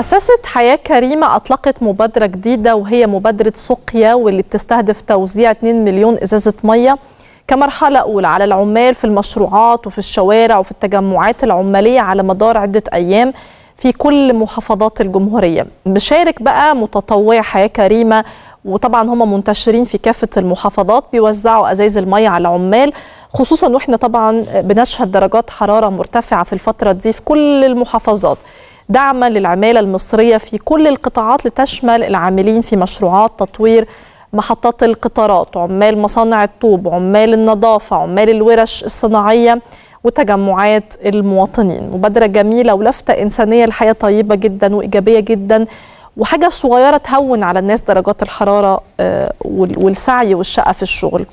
مؤسسة حياة كريمة أطلقت مبادرة جديدة وهي مبادرة سقيا واللي بتستهدف توزيع 2 مليون إزازة مية كمرحلة أولى على العمال في المشروعات وفي الشوارع وفي التجمعات العمالية على مدار عدة أيام في كل محافظات الجمهورية مشارك بقى متطوع حياة كريمة وطبعا هم منتشرين في كافة المحافظات بيوزعوا أزايز المية على العمال خصوصا وإحنا طبعا بنشهد درجات حرارة مرتفعة في الفترة دي في كل المحافظات دعما للعمالة المصرية في كل القطاعات لتشمل العاملين في مشروعات تطوير محطات القطارات عمال مصانع الطوب عمال النظافة عمال الورش الصناعية وتجمعات المواطنين مبادرة جميلة ولفتة إنسانية الحياة طيبة جدا وإيجابية جدا وحاجة صغيرة تهون على الناس درجات الحرارة آه، والسعي والشقة في الشغل